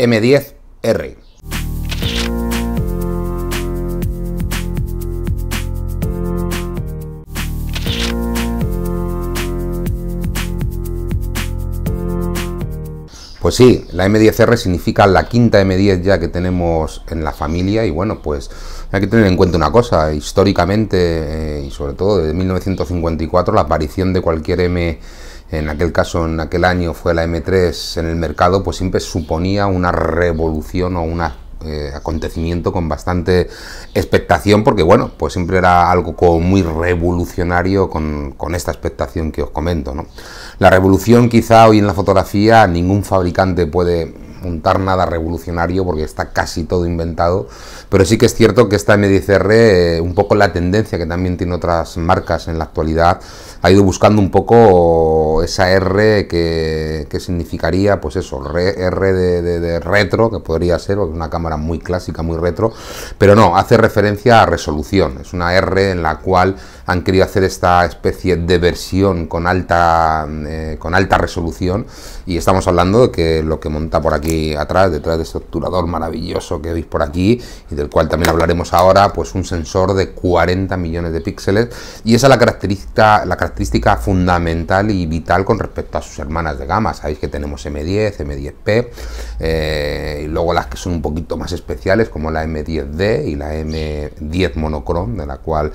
M10R. Pues sí, la M10R significa la quinta M10 ya que tenemos en la familia y bueno, pues hay que tener en cuenta una cosa, históricamente eh, y sobre todo desde 1954 la aparición de cualquier M en aquel caso, en aquel año fue la M3 en el mercado, pues siempre suponía una revolución o un eh, acontecimiento con bastante expectación, porque bueno, pues siempre era algo muy revolucionario con, esta expectación que os comento. La revolución quizá hoy en la fotografía ningún fabricante puede montar nada revolucionario porque está casi todo inventado, pero sí que es cierto que esta M10R... Eh, un poco la tendencia que también tiene otras marcas en la actualidad, ha ido buscando un poco esa R que, significaría, pues eso, R de, retro, que podría ser, una cámara muy clásica, muy retro, pero no, hace referencia a resolución, es una R en la cual han querido hacer esta especie de versión con alta, eh, con alta resolución y estamos hablando de que lo que monta por aquí atrás, detrás de este obturador maravilloso que veis por aquí y del cual también hablaremos ahora, pues un sensor de 40 millones de píxeles y esa es la característica, la característica fundamental y vital con respecto a sus hermanas de gama, sabéis que tenemos M10, M10P eh, y luego las que son un poquito más especiales como la M10D y la M10 monocrom de la cual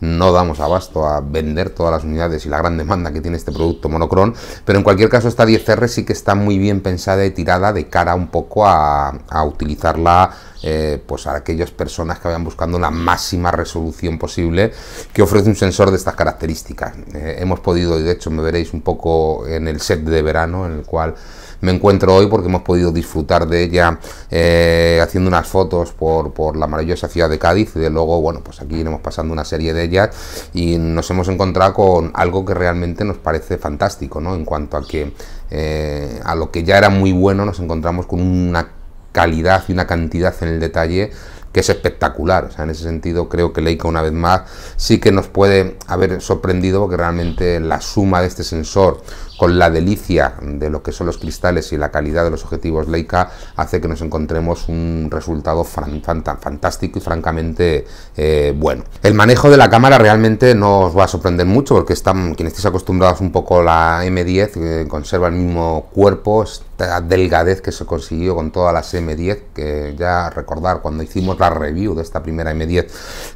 no damos abasto a vender todas las unidades y la gran demanda que tiene este producto monocron, pero en cualquier caso esta 10R sí que está muy bien pensada y tirada de cara un poco a, utilizarla eh, pues a aquellas personas que vayan buscando la máxima resolución posible que ofrece un sensor de estas características. Eh, hemos podido, y de hecho me veréis un poco en el set de verano en el cual me encuentro hoy porque hemos podido disfrutar de ella eh, haciendo unas fotos por, por, la maravillosa ciudad de Cádiz y de luego, bueno, pues aquí iremos pasando una serie de ellas y nos hemos encontrado con algo que realmente nos parece fantástico, ¿no? En cuanto a que eh, a lo que ya era muy bueno nos encontramos con una calidad y una cantidad en el detalle que es espectacular. O sea, en ese sentido creo que Leica una vez más sí que nos puede haber sorprendido porque realmente la suma de este sensor con la delicia de lo que son los cristales y la calidad de los objetivos Leica, hace que nos encontremos un resultado fantástico y francamente eh, bueno. El manejo de la cámara realmente no os va a sorprender mucho porque están, quienes estéis acostumbrados un poco a la M10, que conserva el mismo cuerpo, esta delgadez que se consiguió con todas las M10, que ya recordar cuando hicimos la review de esta primera M10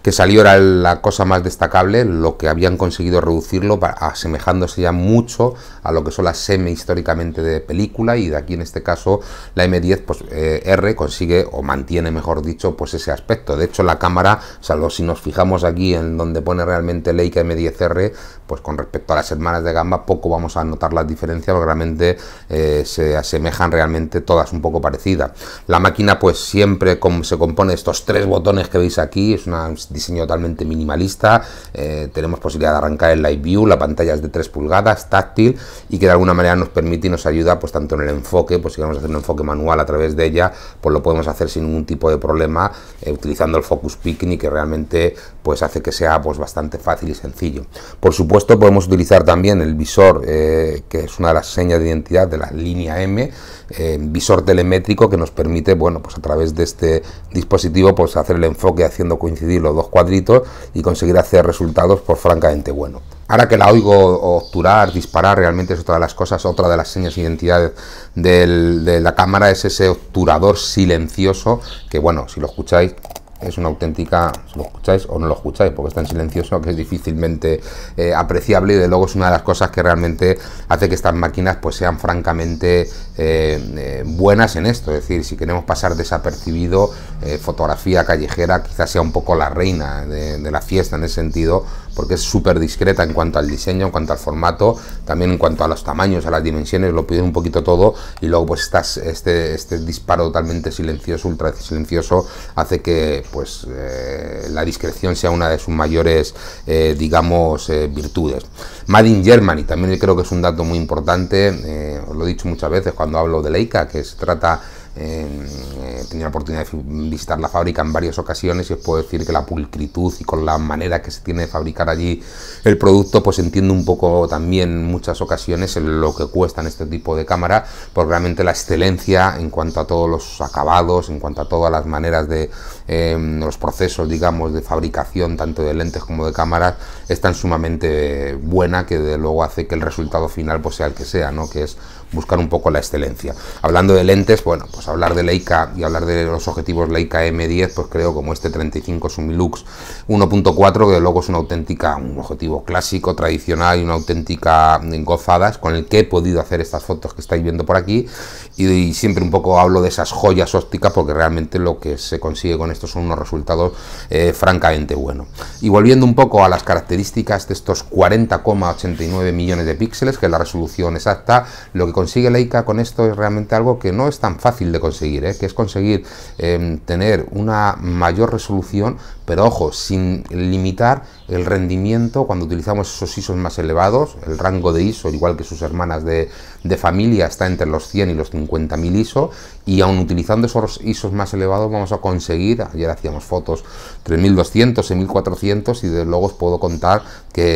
que salió era la cosa más destacable, lo que habían conseguido reducirlo, asemejándose ya mucho a a lo que son las semi históricamente de película y de aquí en este caso la M10 pues, eh, R consigue o mantiene mejor dicho pues ese aspecto. De hecho la cámara, salvo si nos fijamos aquí en donde pone realmente Leica M10R, pues con respecto a las hermanas de gamba poco vamos a notar las diferencias porque realmente eh, se asemejan realmente todas un poco parecidas. La máquina pues siempre se compone de estos tres botones que veis aquí, es un diseño totalmente minimalista, eh, tenemos posibilidad de arrancar el Live View, la pantalla es de 3 pulgadas, táctil y que de alguna manera nos permite y nos ayuda pues tanto en el enfoque, pues si queremos hacer un enfoque manual a través de ella, pues lo podemos hacer sin ningún tipo de problema eh, utilizando el Focus Picnic que realmente pues hace que sea pues bastante fácil y sencillo. Por supuesto podemos utilizar también el visor eh, que es una de las señas de identidad de la línea M, eh, visor telemétrico que nos permite bueno pues a través de este dispositivo pues hacer el enfoque haciendo coincidir los dos cuadritos y conseguir hacer resultados por pues, francamente bueno. Ahora que la oigo obturar, disparar, realmente es otra de las cosas, otra de las señas de identidad de la cámara es ese obturador silencioso, que bueno, si lo escucháis, es una auténtica, si lo escucháis o no lo escucháis, porque es tan silencioso que es difícilmente eh, apreciable y de luego es una de las cosas que realmente hace que estas máquinas pues sean francamente eh, eh, buenas en esto, es decir, si queremos pasar desapercibido, fotografía callejera quizás sea un poco la reina de, la fiesta en ese sentido, porque es súper discreta en cuanto al diseño, en cuanto al formato, también en cuanto a los tamaños, a las dimensiones, lo piden un poquito todo y luego pues estás, este, este disparo totalmente silencioso, ultra silencioso, hace que pues eh, la discreción sea una de sus mayores, eh, digamos, eh, virtudes. Made in Germany, también creo que es un dato muy importante, os lo he dicho muchas veces cuando hablo de Leica, que se trata eh, he la oportunidad de visitar la fábrica en varias ocasiones y os puedo decir que la pulcritud y con la manera que se tiene de fabricar allí el producto, pues entiendo un poco también muchas ocasiones lo que cuestan este tipo de cámara, porque realmente la excelencia en cuanto a todos los acabados, en cuanto a todas las maneras de em, los procesos, digamos, de fabricación, tanto de lentes como de cámaras, es tan sumamente buena que de luego hace que el resultado final pues sea el que sea, ¿no? Que es buscar un poco la excelencia. Hablando de lentes, bueno, pues hablar de Leica y hablar de los objetivos Leica M10, pues creo como este 35 Sumilux 1.4, que luego es una auténtica, un objetivo clásico, tradicional y una auténtica gozadas con el que he podido hacer estas fotos que estáis viendo por aquí. Y, siempre un poco hablo de esas joyas ópticas porque realmente lo que se consigue con esto son unos resultados eh, francamente buenos. Y volviendo un poco a las características de estos 40,89 millones de píxeles, que es la resolución exacta, lo que consigue Leica con esto es realmente algo que no es tan fácil de conseguir, ¿eh? que es conseguir em, tener una mayor resolución, pero ojo, sin limitar el rendimiento cuando utilizamos esos ISOs más elevados, el rango de ISO, igual que sus hermanas de, de familia está entre los 100 y los 50.000 ISO y aún utilizando esos ISOs más elevados vamos a conseguir, ayer hacíamos fotos 3.200 6.400 1.400 y de luego os puedo contar que,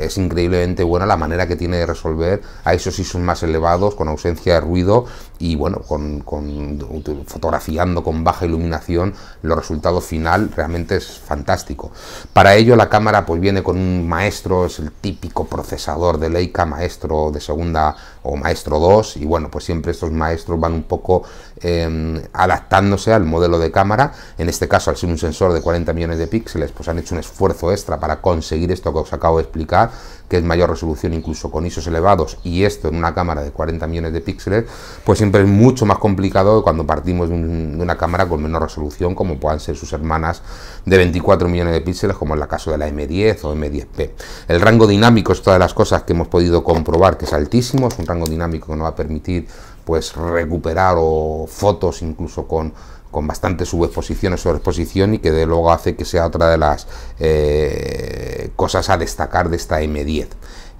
es increíblemente buena la manera que tiene de resolver a esos ISOs más elevados con ausencia de ruido y bueno, con, con fotografiando con baja iluminación, los resultados final realmente es fantástico. Para ello la cámara pues viene con un maestro, es el típico procesador de Leica, maestro de segunda o maestro 2 y bueno, pues siempre estos maestros van un poco Em, adaptándose al modelo de cámara. En este caso, al ser un sensor de 40 millones de píxeles, pues han hecho un esfuerzo extra para conseguir esto que os acabo de explicar, que es mayor resolución incluso con ISOs elevados, y esto en una cámara de 40 millones de píxeles, pues siempre es mucho más complicado cuando partimos de, una cámara con menor resolución, como puedan ser sus hermanas de 24 millones de píxeles, como en el caso de la M10 o M10P. El rango dinámico es todas las cosas que hemos podido comprobar que es altísimo, es un rango dinámico que nos va a permitir pues recuperar o fotos incluso con, con bastante subexposición o sobreexposición y que de luego hace que sea otra de las eh, cosas a destacar de esta M10.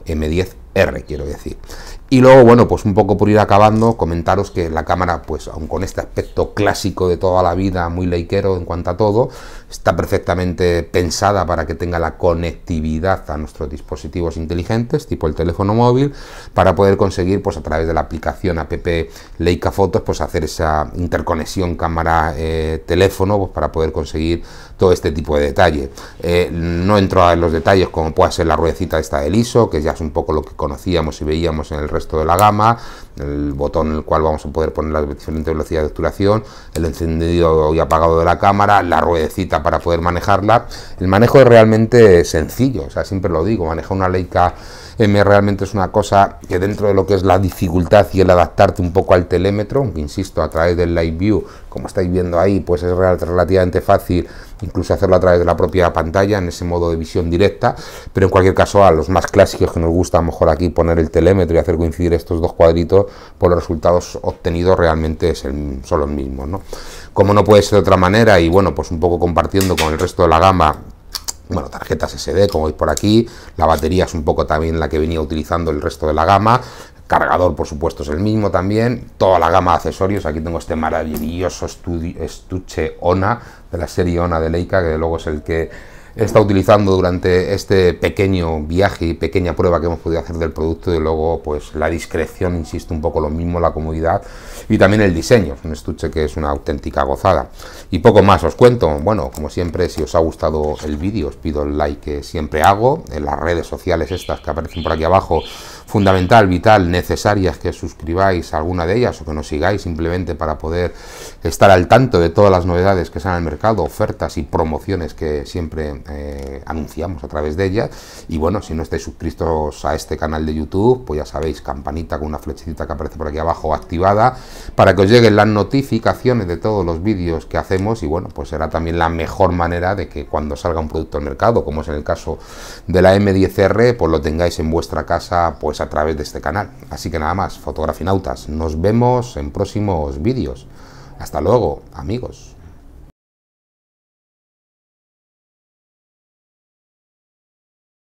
M10R quiero decir. Y luego, bueno, pues un poco por ir acabando, comentaros que la cámara, pues aun con este aspecto clásico de toda la vida, muy leikero en cuanto a todo, está perfectamente pensada para que tenga la conectividad a nuestros dispositivos inteligentes, tipo el teléfono móvil, para poder conseguir, pues a través de la aplicación app Leica Fotos, pues hacer esa interconexión cámara-teléfono, eh, pues para poder conseguir todo este tipo de detalle. Eh, no entro en los detalles como puede ser la ruedecita esta del ISO, que ya es un poco lo que conocíamos y veíamos en el resto de la gama, el botón en el cual vamos a poder poner las diferentes velocidades de obturación, el encendido y apagado de la cámara, la ruedecita para poder manejarla. El manejo es realmente sencillo, o sea, siempre lo digo, maneja una Leica M realmente es una cosa que dentro de lo que es la dificultad y el adaptarte un poco al telémetro, aunque insisto, a través del Live View, como estáis viendo ahí, pues es relativamente fácil incluso hacerlo a través de la propia pantalla en ese modo de visión directa, pero en cualquier caso a los más clásicos que nos gusta a lo mejor aquí poner el telémetro y hacer coincidir estos dos cuadritos, pues los resultados obtenidos realmente es el, son los mismos. Como no puede ser de otra manera y bueno, pues un poco compartiendo con el resto de la gama bueno, tarjetas SD, como veis por aquí, la batería es un poco también la que venía utilizando el resto de la gama, cargador por supuesto es el mismo también, toda la gama de accesorios, aquí tengo este maravilloso estuche ONA de la serie ONA de Leica, que luego es el que está utilizando durante este pequeño viaje y pequeña prueba que hemos podido hacer del producto y luego pues la discreción, insisto, un poco lo mismo, la comodidad y también el diseño, un estuche que es una auténtica gozada. Y poco más os cuento, bueno, como siempre, si os ha gustado el vídeo, os pido el like que siempre hago, en las redes sociales estas que aparecen por aquí abajo, fundamental, vital, necesarias que suscribáis alguna de ellas o que nos sigáis simplemente para poder estar al tanto de todas las novedades que salen al mercado, ofertas y promociones que siempre eh, anunciamos a través de ellas. Y bueno, si no estáis suscritos a este canal de YouTube, pues ya sabéis, campanita con una flechita que aparece por aquí abajo activada para que os lleguen las notificaciones de todos los vídeos que hacemos y bueno, pues será también la mejor manera de que cuando salga un producto al mercado, como es en el caso de la M10R, pues lo tengáis en vuestra casa pues a través de este canal. Así que nada más, fotografinautas, nos vemos en próximos vídeos. Hasta luego, amigos.